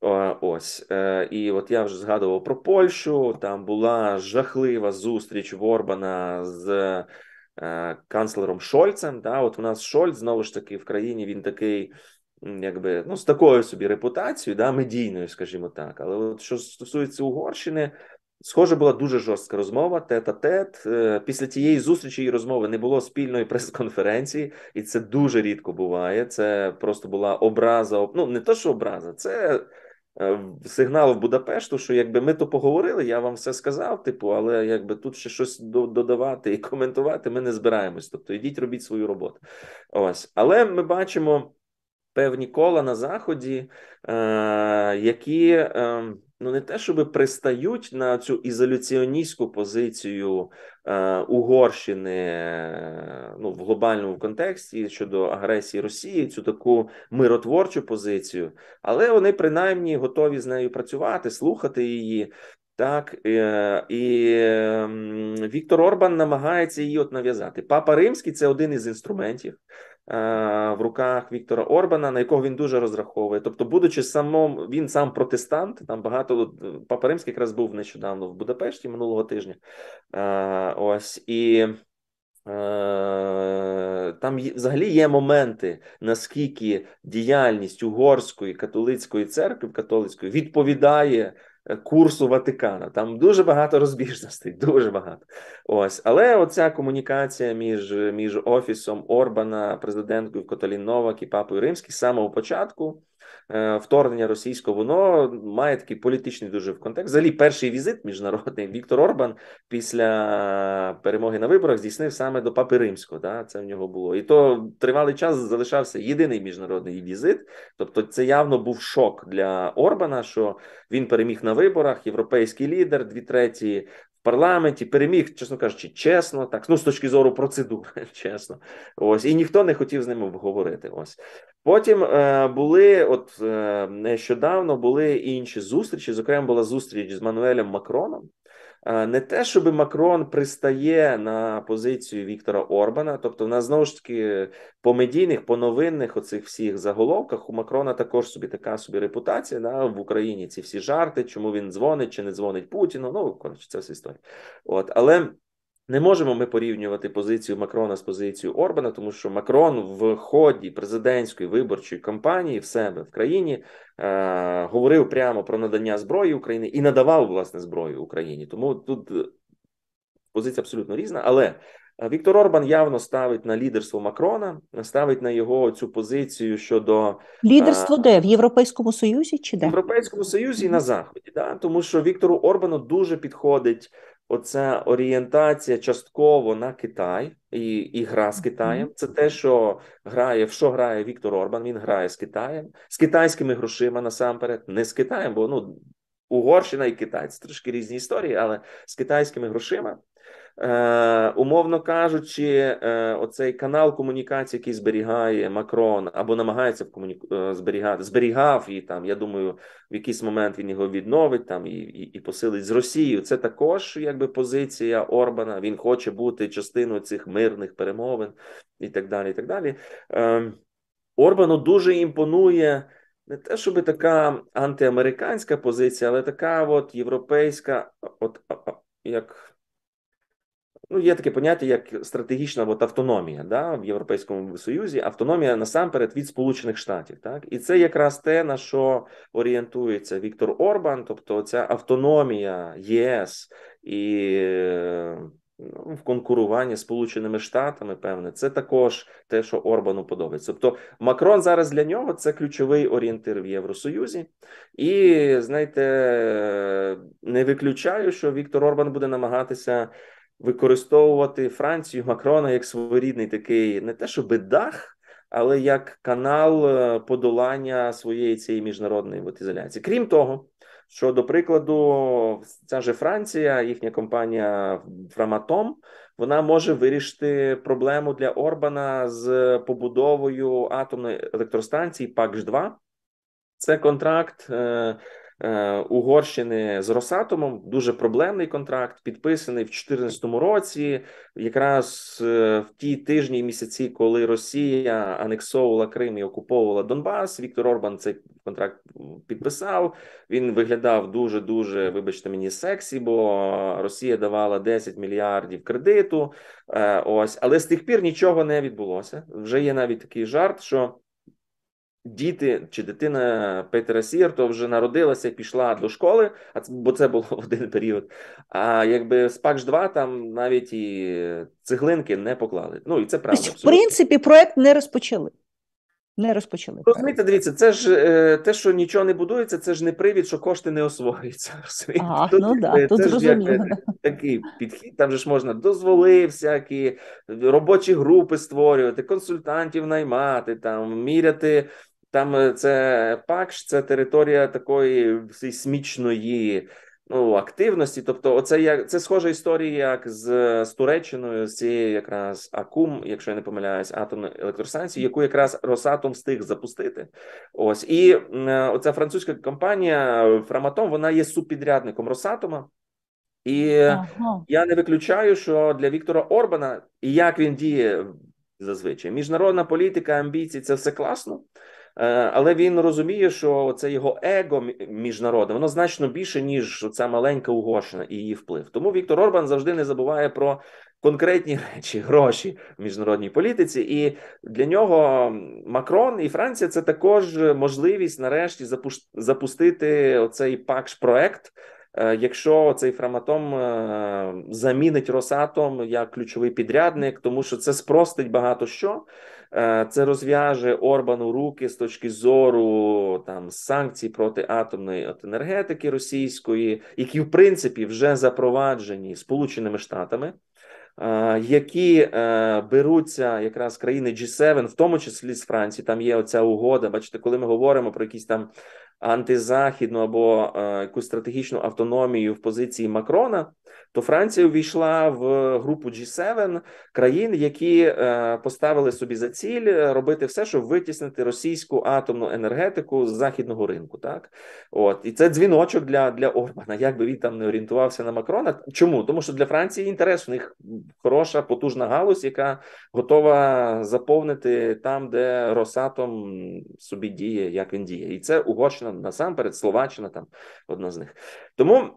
Е, ось е, і от я вже згадував про Польщу. Там була жахлива зустріч Ворбана з е, канцлером Шольцем. Да, От у нас Шольц знову ж таки в країні він такий, якби ну з такою собі репутацією, да, медійною, скажімо так. Але от що стосується Угорщини. Схоже, була дуже жорстка розмова. Тет тет. Після тієї зустрічі і розмови не було спільної (laughs) прес-конференції, і це дуже рідко буває. Це просто була образа. Ну не то, що образа, це е, сигнал в Будапешту, що якби ми то поговорили, я вам все сказав. Типу, але якби тут ще щось додавати і коментувати, ми не збираємось. Тобто йдіть, робіть свою роботу. Ось, але ми бачимо певні кола на заході, е, які. Ем, ну не те, щоб пристають на цю ізоляціоністську позицію е, Угорщини е, ну, в глобальному контексті щодо агресії Росії, цю таку миротворчу позицію, але вони принаймні готові з нею працювати, слухати її. Так е, і ем, Віктор Орбан намагається її от нав'язати. Папа Римський це один із інструментів. Е, в руках Віктора Орбана, на якого він дуже розраховує. Тобто, будучи самом, він сам протестант, там багато Папа Римський якраз був нещодавно в Будапешті минулого тижня. Е, ось і. Е, там взагалі є моменти, наскільки діяльність угорської католицької церкви католицької відповідає курсу Ватикана. Там дуже багато розбіжностей, (laughs) дуже багато. Ось, але оця комунікація між між офісом Орбана, президенткою Коталін Новак і папою Римським з самого початку. Е, вторгнення російського, воно має такий політичний дуже в контекст. Взагалі, перший візит міжнародний (laughs) Віктор Орбан після перемоги на виборах здійснив саме до Папи Римського. Да? Це в нього було. І то тривалий час залишався єдиний міжнародний візит. Тобто, це явно був шок для Орбана, що він переміг на виборах, європейський лідер, дві треті парламенті, переміг, чесно кажучи, чесно, так ну з точки зору процедури, (laughs) чесно. Ось і ніхто не хотів з ними обговорити. Ось потім е, були, от е, нещодавно були інші зустрічі. Зокрема, була зустріч з Мануелем Макроном. Е, не те, щоб Макрон пристає на позицію Віктора Орбана. Тобто, в нас знову ж таки по медійних, по новинних оцих всіх заголовках у Макрона також собі така собі репутація да, в Україні. Ці всі жарти, чому він дзвонить чи не дзвонить Путіну. Ну коротше, це все історія. От але. Не можемо ми порівнювати позицію Макрона з позицією Орбана, тому що Макрон в ході президентської виборчої кампанії в себе в країні е- говорив прямо про надання зброї Україні і надавав власне зброю Україні. Тому тут е, позиція абсолютно різна. Але е, Віктор Орбан явно ставить на лідерство Макрона, ставить на його цю позицію щодо е, лідерство, а, де в Європейському Союзі чи де в Європейському Союзі і на заході, да тому що Віктору Орбану дуже підходить оця орієнтація частково на Китай і і гра з Китаєм. Це те, що грає, в що грає Віктор Орбан. Він грає з Китаєм, з китайськими грошима насамперед, не з Китаєм, бо ну Угорщина і Китай це трошки різні історії, але з китайськими грошима е, умовно кажучи, е, оцей канал комунікації, який зберігає Макрон, або намагається комуніку... Е, зберігати, зберігав і там. Я думаю, в якийсь момент він його відновить там і, і, і посилить з Росією. Це також якби позиція Орбана. Він хоче бути частиною цих мирних перемовин і так далі. І так далі. Е, Орбану дуже імпонує. Не те, щоб така антиамериканська позиція, але така от європейська, от як Ну, є таке поняття, як стратегічна от автономія да, в Європейському Союзі, автономія насамперед від Сполучених Штатів. Так? І це якраз те, на що орієнтується Віктор Орбан, тобто ця автономія ЄС і ну, в конкуруванні з Сполученими Штатами, певне, це також те, що Орбану подобається. Тобто Макрон зараз для нього це ключовий орієнтир в Євросоюзі, і знаєте, не виключаю, що Віктор Орбан буде намагатися використовувати Францію Макрона як своєрідний такий не те, щоб дах. Але як канал е, подолання своєї цієї міжнародної ізоляції. Крім того, що до прикладу, ця же Франція, їхня компанія Фраматом, вона може вирішити проблему для Орбана з побудовою атомної електростанції Пакж 2 Це контракт е, Е, Угорщини з Росатомом дуже проблемний контракт, підписаний в 2014 році, якраз е, в ті тижні і місяці, коли Росія анексовувала Крим і окуповувала Донбас. Віктор Орбан цей контракт підписав. Він виглядав дуже дуже, вибачте, мені сексі, бо Росія давала 10 мільярдів кредиту. Е, ось, але з тих пір нічого не відбулося. Вже є навіть такий жарт, що діти чи дитина Петера Сірто вже народилася, пішла до школи, а бо це було (laughs) один період. А якби спакж 2 там навіть і цеглинки не поклали. Ну і це правда. Тобто, в принципі, проект не розпочали. Не розпочали. Розумієте, дивіться, це ж е, те, що нічого не будується, це ж не привід, що кошти не освоюються. (laughs) Ага, тут, ну да, е, тут ж е, такий підхід, там же ж можна дозволи, всякі робочі групи створювати, консультантів наймати, там міряти там е, це Пакш, це територія такої сейсмічної ну, активності. Тобто, оце як це схожа історія, як з, з Туреччиною, з цією якраз Акум, якщо я не помиляюсь, атомної електростанції, яку якраз Росатом встиг запустити. Ось і е, оця французька компанія Фраматом вона є супідрядником Росатома. І ага. я не виключаю, що для Віктора Орбана і як він діє зазвичай міжнародна політика, амбіції це все класно. Е, але він розуміє, що це його его міжнародне, воно значно більше ніж ця маленька Угорщина і її вплив. Тому Віктор Орбан завжди не забуває про конкретні (laughs) речі, гроші в міжнародній політиці. І для нього Макрон і Франція це також можливість нарешті запустити оцей пакш-проект. Е, якщо цей Фраматом е, замінить Росатом як ключовий підрядник, тому що це спростить багато що. Е, це розв'яже Орбану руки з точки зору там санкцій проти атомної енергетики російської, які в принципі вже запроваджені Сполученими Штатами, е, які е, беруться якраз країни G7, в тому числі з Франції. Там є оця угода. Бачите, коли ми говоримо про якісь там антизахідну або е, якусь стратегічну автономію в позиції Макрона, то Франція увійшла в групу G7 країн, які е, поставили собі за ціль робити все, щоб витіснити російську атомну енергетику з західного ринку. Так, от і це дзвіночок для для Орбана. Як би він там не орієнтувався на Макрона, чому тому, що для Франції інтерес в них хороша потужна галузь, яка готова заповнити там, де Росатом собі діє, як він діє, і це угорщина. Німеччина, насамперед, Словаччина там одна з них. Тому.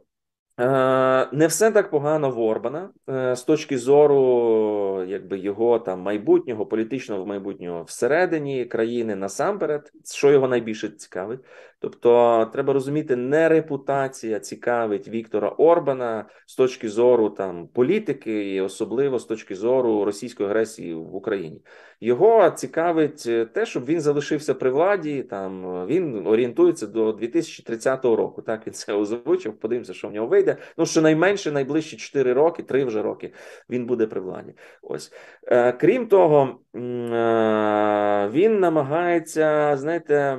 Е, не все так погано в Орбана е, з точки зору якби його там майбутнього, політичного майбутнього всередині країни насамперед, що його найбільше цікавить, Тобто треба розуміти, не репутація цікавить Віктора Орбана з точки зору там політики, і особливо з точки зору російської агресії в Україні. Його цікавить е, те, щоб він залишився при владі. Там е, він орієнтується до 2030 року. Так він це озвучив. Подивимося, що в нього вийде. Ну щонайменше найближчі 4 роки, 3 вже роки він буде при владі. Ось е, крім того, він намагається знаєте.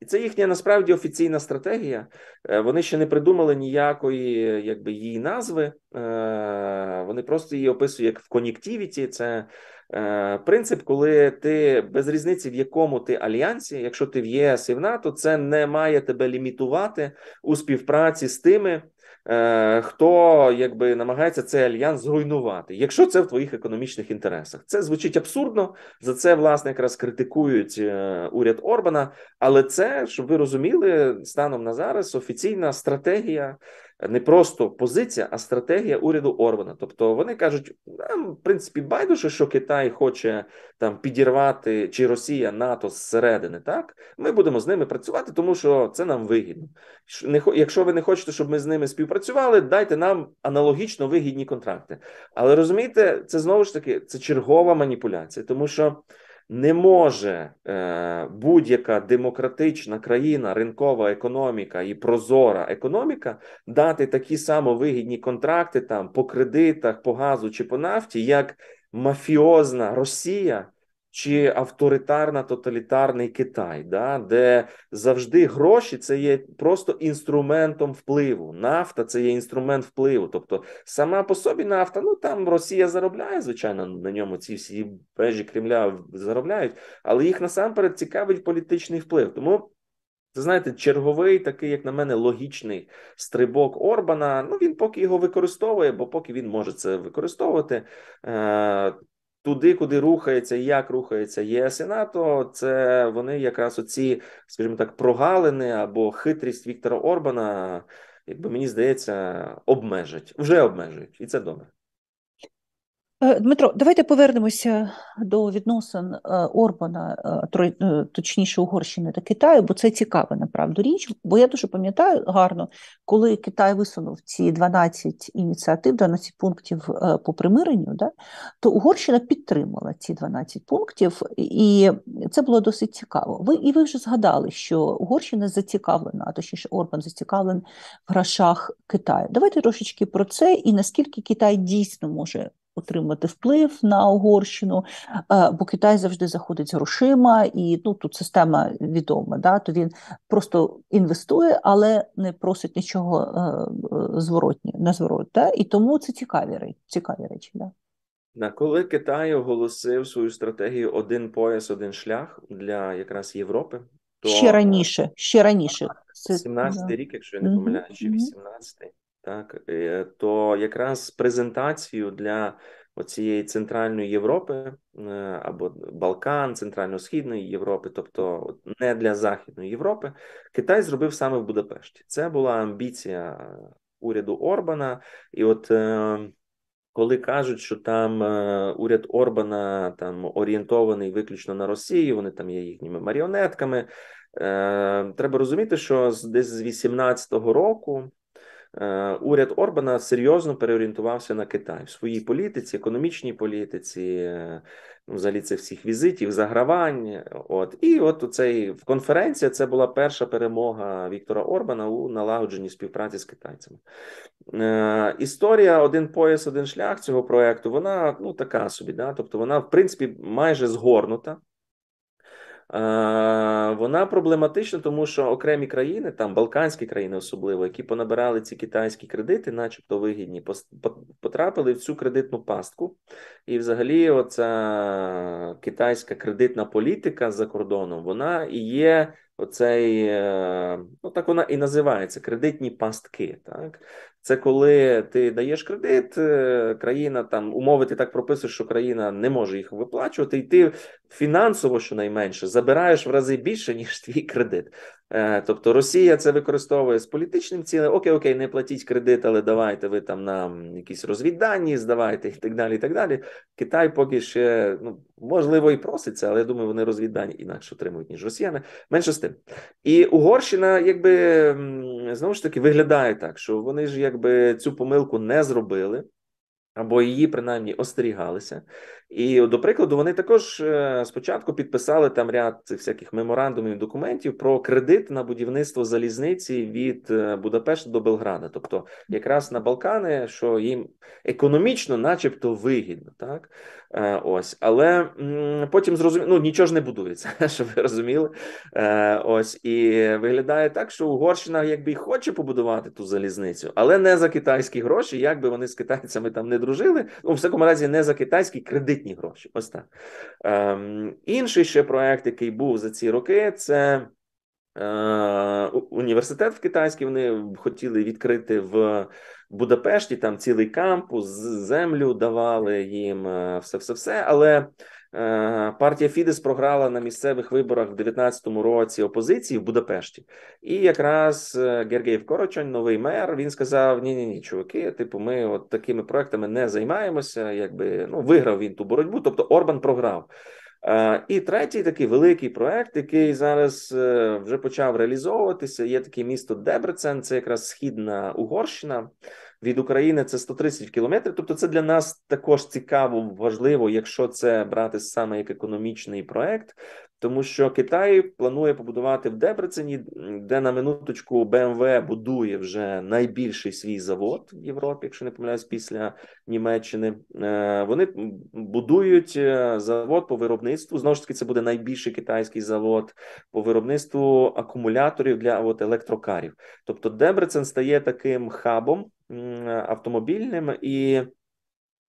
І це їхня насправді офіційна стратегія. Е, вони ще не придумали ніякої якби її назви. Е, вони просто її описують як в кон'єктивіті. Це е, принцип, коли ти без різниці, в якому ти альянсі, якщо ти в ЄС і в НАТО, це не має тебе лімітувати у співпраці з тими. Е, хто якби намагається цей альянс зруйнувати, якщо це в твоїх економічних інтересах? Це звучить абсурдно. За це власне якраз критикують е, уряд Орбана, але це щоб ви розуміли станом на зараз офіційна стратегія не просто позиція, а стратегія уряду Орбана. Тобто вони кажуть, в принципі, байдуже, що Китай хоче там підірвати чи Росія НАТО зсередини. Так ми будемо з ними працювати, тому що це нам вигідно. якщо ви не хочете, щоб ми з ними співпрацювали, дайте нам аналогічно вигідні контракти. Але розумієте, це знову ж таки це чергова маніпуляція, тому що. Не може е, будь-яка демократична країна, ринкова економіка і прозора економіка дати такі самовигідні контракти там по кредитах, по газу чи по нафті, як мафіозна Росія чи авторитарна тоталітарний Китай, да, де завжди гроші це є просто інструментом впливу. Нафта це є інструмент впливу. Тобто, сама по собі нафта, ну там Росія заробляє, звичайно, на ньому ці всі межі Кремля заробляють, але їх насамперед цікавить політичний вплив. Тому. Це знаєте, черговий такий, як на мене, логічний стрибок Орбана. Ну він поки його використовує, бо поки він може це використовувати, е, Туди, куди рухається, як рухається ЄС і НАТО, це вони якраз оці, скажімо так, прогалини або хитрість Віктора Орбана, якби мені здається, обмежать вже обмежують, і це добре. Е, Дмитро, давайте повернемося до відносин е, Орбана, е, точніше Угорщини та Китаю, бо це цікава направду річ. Бо я дуже пам'ятаю гарно, коли Китай висунув ці 12 ініціатив, 12 пунктів по примиренню, да, то Угорщина підтримала ці 12 пунктів, і це було досить цікаво. Ви і ви вже згадали, що Угорщина зацікавлена, а точніше Орбан зацікавлений в грошах Китаю. Давайте трошечки про це і наскільки Китай дійсно може отримати вплив на Угорщину, бо Китай завжди заходить з грошима, і ну тут система відома. Да? То він просто інвестує, але не просить нічого е, е, зворотні на зворот. Да? І тому це цікаві речі. Цікаві речі да. На коли Китай оголосив свою стратегію один пояс, один шлях для якраз Європи, то ще раніше, ще раніше, 17-й рік, якщо я не помиляюсь, чи 18-й так е, то якраз презентацію для оцієї центральної Європи е, або Балкан, Центрально-Східної Європи, тобто не для Західної Європи, Китай зробив саме в Будапешті. Це була амбіція уряду Орбана, і от. Ем, коли кажуть, що там е, уряд Орбана там орієнтований виключно на Росію, вони там є їхніми маріонетками. Е, Треба розуміти, що з десь з 18-го року Е, уряд Орбана серйозно переорієнтувався на Китай в своїй політиці, економічній політиці, е, ну, взагалі це всіх візитів, загравань. От і от цей конференція це була перша перемога Віктора Орбана у налагодженні співпраці з китайцями. Е, Історія один пояс, один шлях цього проекту. Вона ну така собі, да. Тобто, вона в принципі майже згорнута. Е, вона проблематична, тому що окремі країни, там Балканські країни, особливо, які понабирали ці китайські кредити, начебто вигідні, потрапили в цю кредитну пастку. І, взагалі, оця китайська кредитна політика за кордоном, вона і є Оцей, е, ну так вона і називається кредитні пастки. Так це коли ти даєш кредит, е, країна там умови ти так прописуєш, що країна не може їх виплачувати, і ти фінансово щонайменше забираєш в рази більше ніж твій кредит. Е, тобто Росія це використовує з політичним цілем. Окей, окей, не платіть кредит, але давайте ви там нам якісь розвіддані, здавайте і так далі. і так далі. Китай поки ще ну можливо і проситься, але я думаю, вони розвіддані інакше отримують ніж росіяни. Менше з тим. І Угорщина, якби знову ж таки, виглядає так, що вони ж якби цю помилку не зробили. Або її принаймні остерігалися, і до прикладу, вони також е, спочатку підписали там ряд всяких меморандумів і документів про кредит на будівництво залізниці від е, Будапешта до Белграда, тобто якраз на Балкани, що їм економічно, начебто, вигідно, так е, ось, але потім зрозуміло, ну нічого ж не будується, (laughs) щоб ви розуміли. Ось і виглядає так, що Угорщина, якби й хоче побудувати ту залізницю, але не за китайські гроші, якби вони з китайцями там не дружили. Ну, в всякому разі, не за китайський кредит кредитні гроші. Ось так. Ем, Інший ще проект, який був за ці роки, це е, університет в Китайській. Вони хотіли відкрити в Будапешті там цілий кампус, землю давали їм е, все, все, все. Але Е, партія Фідес програла на місцевих виборах в 19-му році опозиції в Будапешті, і якраз е, Гергеєв Корочань, новий мер, він сказав: Ні, ні, ні, чуваки, типу, ми от такими проектами не займаємося. Якби ну виграв він ту боротьбу, тобто Орбан програв. Е, і третій такий великий проект, який зараз вже почав реалізовуватися. Є таке місто Дебрецен, це якраз східна Угорщина від України це 130 кілометрів. Тобто, це для нас також цікаво, важливо, якщо це брати саме як економічний проект, тому що Китай планує побудувати в Дебрецені, де на минуточку БМВ будує вже найбільший свій завод в Європі, якщо не помиляюсь, після Німеччини е, вони будують е, завод по виробництву. Знову ж таки, це буде найбільший китайський завод по виробництву акумуляторів для от електрокарів. Тобто, Дебрецен стає таким хабом автомобільним і.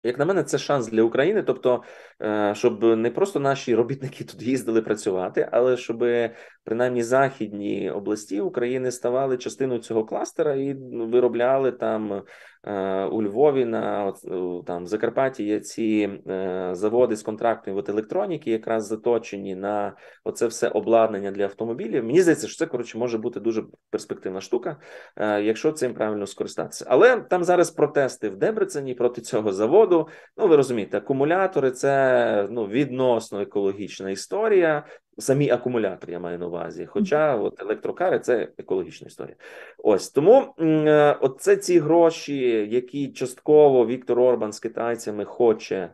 Як на мене, це шанс для України, тобто Е, щоб не просто наші робітники тут їздили працювати, але щоб принаймні західні області України ставали частиною цього кластера і ну, виробляли там е, у Львові на е, там в Закарпатті є ці заводи з контрактної от електроніки, якраз заточені на оце все обладнання для автомобілів. Мені здається, що це коротше може бути дуже перспективна штука, якщо цим правильно скористатися. Але там зараз протести в Дебрецені проти цього заводу. Ну ви розумієте, акумулятори це ну відносно екологічна історія. Самі акумулятори я маю на увазі. Хоча от електрокари це екологічна історія. Ось тому е, от це ці гроші, які частково Віктор Орбан з китайцями хоче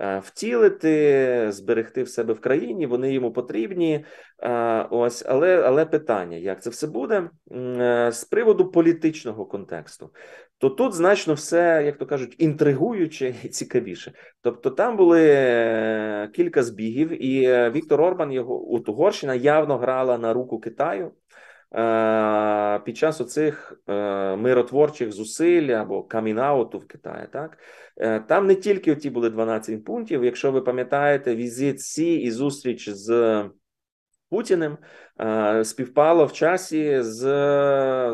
е, втілити, зберегти в себе в країні. Вони йому потрібні. Е, ось, але але питання, як це все буде з приводу політичного контексту то тут значно все, як то кажуть, інтригуюче і цікавіше. Тобто, там були е, кілька збігів, і е, Віктор Орбан його Угорщина явно грала на руку Китаю. Е, під час оцих миротворчих зусиль або камінауту в Китаї, так там не тільки ті були 12 пунктів. Якщо ви пам'ятаєте, візит Сі і зустріч з Путіним співпало в часі з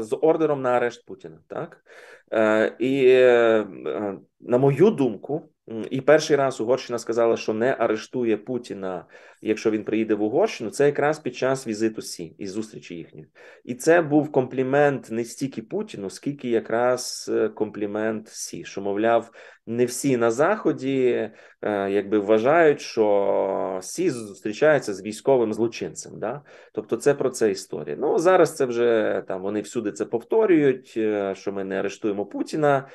з ордером на арешт Путіна. Так Е, і, е, е, на мою думку, і перший раз Угорщина сказала, що не арештує Путіна, якщо він приїде в Угорщину. Це якраз під час візиту Сі і зустрічі їхньої, і це був комплімент не стільки Путіну, скільки якраз е, комплімент Сі, що мовляв, не всі на заході е, якби вважають, що Сі зустрічається з військовим злочинцем. Да? Тобто, це про це історія. Ну зараз це вже там вони всюди це повторюють, е, що ми не арештуємо Путіна.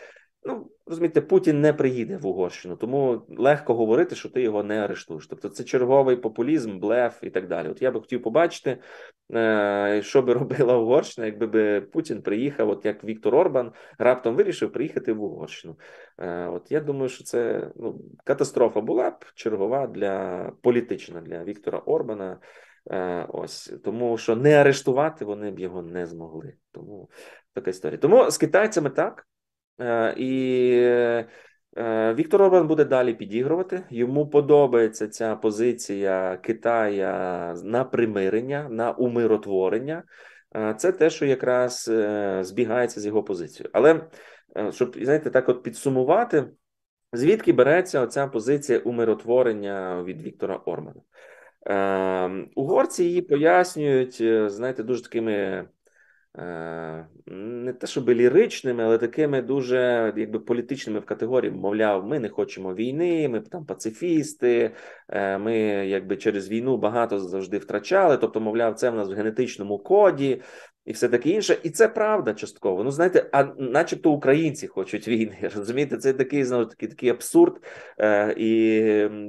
Ну розумієте, Путін не приїде в Угорщину, тому легко говорити, що ти його не арештуєш. Тобто це черговий популізм, блеф і так далі. От я би хотів побачити, е, що би (laughs) робила Угорщина, якби би Путін приїхав, от як Віктор Орбан раптом вирішив приїхати в Угорщину. Е, от я думаю, що це ну катастрофа була б чергова для політична для Віктора Орбана. Е, ось тому, що не арештувати вони б його не змогли. Тому така історія. Тому з китайцями так. Е, і е, Віктор Орбан буде далі підігрувати. Йому подобається ця позиція Китая на примирення, на умиротворення. Е, це те, що якраз збігається з його позицією. Але щоб знаєте, так от підсумувати, звідки береться оця позиція умиротворення від Віктора Ормана? Ем, угорці її пояснюють, знаєте, дуже такими Е, не те, щоб ліричними, але такими дуже якби політичними в категорії, мовляв, ми не хочемо війни, ми там пацифісти, е, ми якби через війну багато завжди втрачали. Тобто, мовляв, це в нас в генетичному коді і все таке інше. І це правда частково. Ну, знаєте, а начебто українці хочуть війни. (laughs) Розумієте, це такий знову такий, такий абсурд. Е, І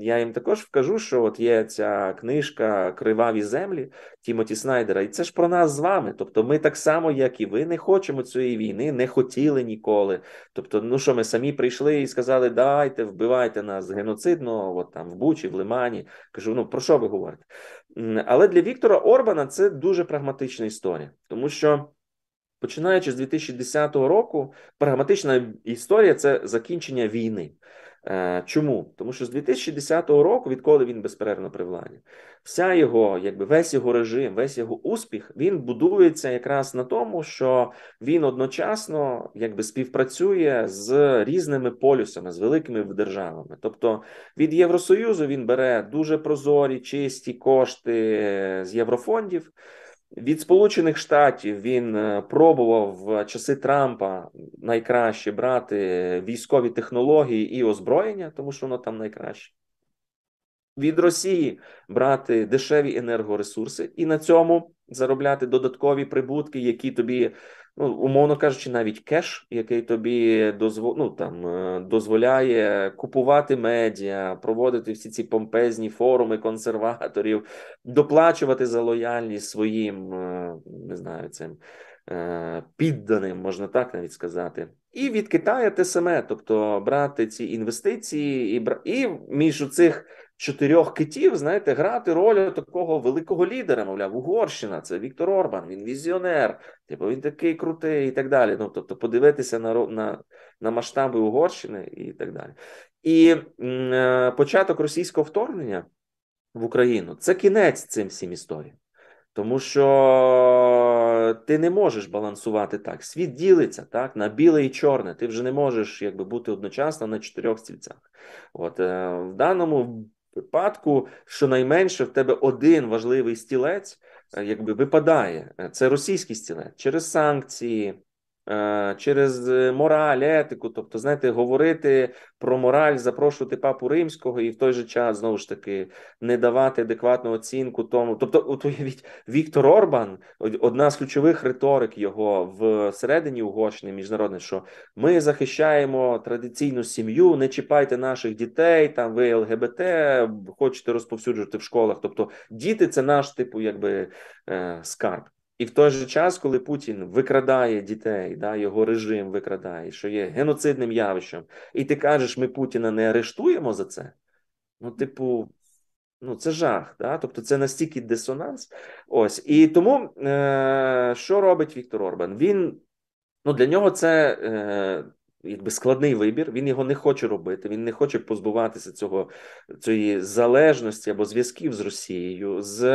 я їм також вкажу, що от є ця книжка Криваві землі Тімоті Снайдера, і це ж про нас з вами. Тобто, ми так само, як і ви, не хочемо цієї війни, не хотіли ніколи. Тобто, ну що ми самі прийшли і сказали, дайте, вбивайте нас геноцидно, от там в Бучі, в Лимані. Кажу, ну про що ви говорите? Але для Віктора Орбана це дуже прагматична історія, тому що починаючи з 2010 року, прагматична історія це закінчення війни. Е, чому? Тому що з 2010 року, відколи він безперервно при владі, вся його, якби весь його режим, весь його успіх він будується якраз на тому, що він одночасно якби співпрацює з різними полюсами, з великими державами. Тобто від Євросоюзу він бере дуже прозорі, чисті кошти з єврофондів. Від Сполучених Штатів він е, пробував в часи Трампа найкраще брати військові технології і озброєння, тому що воно там найкраще. Від Росії брати дешеві енергоресурси і на цьому заробляти додаткові прибутки, які тобі ну, умовно кажучи, навіть кеш, який тобі дозвол... ну, там, е, дозволяє купувати медіа, проводити всі ці помпезні форуми консерваторів, доплачувати за лояльність своїм, е, не знаю, цим е, підданим, можна так навіть сказати. І від Китаю те саме, тобто брати ці інвестиції, і і між у цих чотирьох китів, знаєте, грати роль такого великого лідера, мовляв, Угорщина, це Віктор Орбан, він візіонер, типу він такий крутий і так далі. Ну, тобто, подивитися на на, на масштаби Угорщини і так далі. І е, початок російського вторгнення в Україну це кінець цим всім історіям. Тому що ти не можеш балансувати так. Світ ділиться так на біле і чорне. Ти вже не можеш якби бути одночасно на чотирьох стільцях. От е, в даному випадку щонайменше в тебе один важливий стілець, е, якби випадає. Е, це російський стілець через санкції, Е, через е, мораль, етику, тобто, знаєте, говорити про мораль, запрошувати папу римського і в той же час знову ж таки не давати адекватну оцінку тому. Тобто, от уявіть, Віктор Орбан, одна з ключових риторик його в середині Угорщини міжнародне, що ми захищаємо традиційну сім'ю, не чіпайте наших дітей, там ви ЛГБТ хочете розповсюджувати в школах. Тобто, діти це наш типу, якби е, скарб. І в той же час, коли Путін викрадає дітей, да, його режим викрадає, що є геноцидним явищем, і ти кажеш, ми Путіна не арештуємо за це. Ну, типу, ну це жах. Да? Тобто це настільки дисонанс. Ось і тому е- що робить Віктор Орбан? Він ну для нього це е- якби складний вибір. Він його не хоче робити. Він не хоче позбуватися цього цієї залежності або зв'язків з Росією з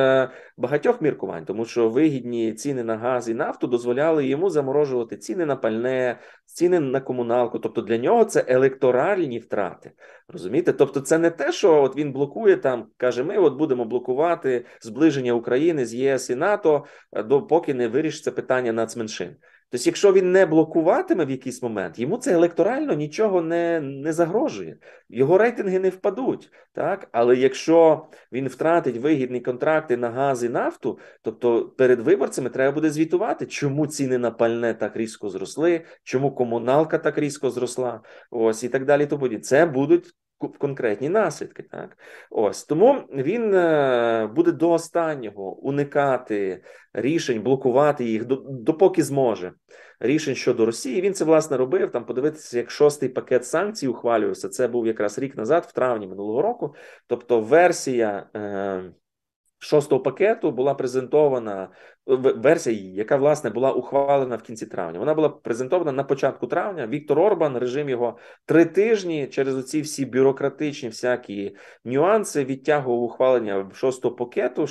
багатьох міркувань, тому що вигідні ціни на газ і нафту дозволяли йому заморожувати ціни на пальне, ціни на комуналку. Тобто для нього це електоральні втрати. Розумієте? Тобто, це не те, що от він блокує там, каже: ми от будемо блокувати зближення України з ЄС і НАТО е, допоки не вирішиться питання нацменшин. Тобто, якщо він не блокуватиме в якийсь момент, йому це електорально нічого не не загрожує, його рейтинги не впадуть. Так? Але якщо він втратить вигідні контракти на газ і нафту, тобто перед виборцями треба буде звітувати, чому ціни на пальне так різко зросли, чому комуналка так різко зросла, ось і так далі. Тому це будуть в конкретні наслідки. Так ось тому він е, буде до останнього уникати рішень, блокувати їх допоки зможе. Рішень щодо Росії він це власне робив. Там подивитися, як шостий пакет санкцій ухвалювався. Це був якраз рік назад, в травні минулого року. Тобто, версія. Е, Шостого пакету була презентована версія, яка власне була ухвалена в кінці травня. Вона була презентована на початку травня. Віктор Орбан, режим його три тижні через оці всі бюрократичні всякі нюанси відтягував ухвалення шостого пакету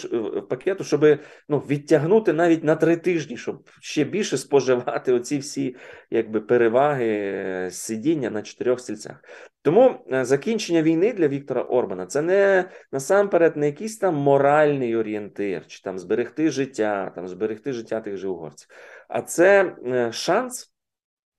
пакету, щоб ну відтягнути навіть на три тижні, щоб ще більше споживати оці всі якби переваги е, сидіння на чотирьох стільцях. Тому е, закінчення війни для Віктора Орбана це не насамперед не якийсь там моральний орієнтир, чи там зберегти життя, там зберегти життя тих же угорців. А це е, шанс,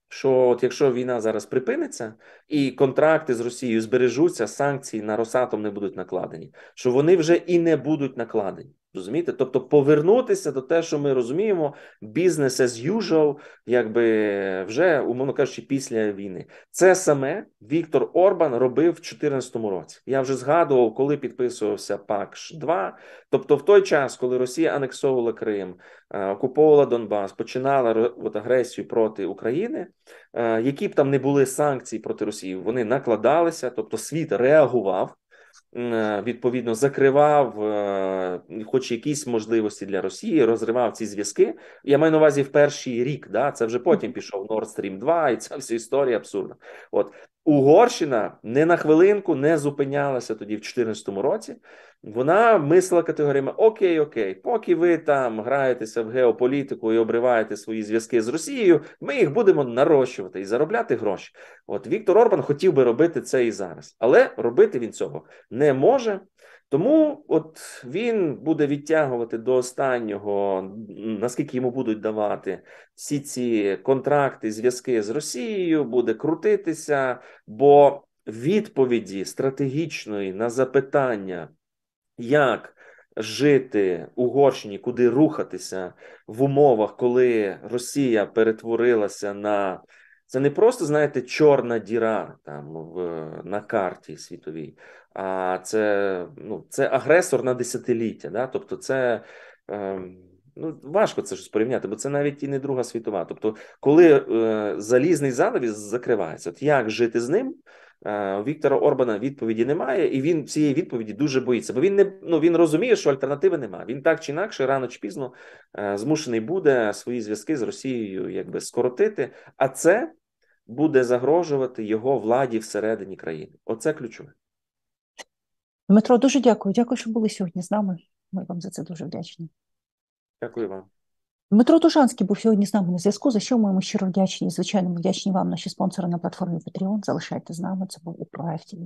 що от якщо війна зараз припиниться, і контракти з Росією збережуться, санкції на Росатом не будуть накладені, що вони вже і не будуть накладені. Розумієте? Тобто повернутися до те, що ми розуміємо, бізнес as usual, якби вже, умовно кажучи, після війни. Це саме Віктор Орбан робив в 2014 році. Я вже згадував, коли підписувався ПАКШ 2 Тобто, в той час, коли Росія анексовувала Крим, е, окуповувала Донбас, починала от, агресію проти України, е, які б там не були санкції проти Росії, вони накладалися, тобто світ реагував. Е, відповідно закривав, е, хоч якісь можливості для Росії, розривав ці зв'язки. Я маю на увазі в перший рік. Да, це вже потім пішов Nord Stream 2 і ця вся історія абсурдна. От Угорщина не на хвилинку не зупинялася тоді в 2014 році. Вона мислила категоріями: Окей, окей, поки ви там граєтеся в геополітику і обриваєте свої зв'язки з Росією, ми їх будемо нарощувати і заробляти гроші. От Віктор Орбан хотів би робити це і зараз, але робити він цього не може. Тому от він буде відтягувати до останнього, наскільки йому будуть давати всі ці контракти, зв'язки з Росією, буде крутитися, бо відповіді стратегічної на запитання, як жити Угорщині, куди рухатися в умовах, коли Росія перетворилася на це не просто знаєте чорна діра там в на карті світовій. А це ну, це агресор на десятиліття. Да? Тобто, це е, ну, важко це щось порівняти, бо це навіть і не Друга світова. Тобто, коли е, залізний занавіс закривається, от як жити з ним? Е, у Віктора Орбана відповіді немає, і він цієї відповіді дуже боїться. Бо він не ну він розуміє, що альтернативи немає. Він так чи інакше, рано чи пізно е, змушений буде свої зв'язки з Росією якби скоротити, а це буде загрожувати його владі всередині країни. Оце ключове. Дмитро, дуже дякую. Дякую, що були сьогодні з нами. Ми вам за це дуже вдячні. Дякую вам. Дмитро Тужанський був сьогодні з нами на зв'язку. За що ми йому щиро вдячні? І звичайно, ми вдячні вам, наші спонсори на платформі Patreon. Залишайте з нами. Це був у проєкті.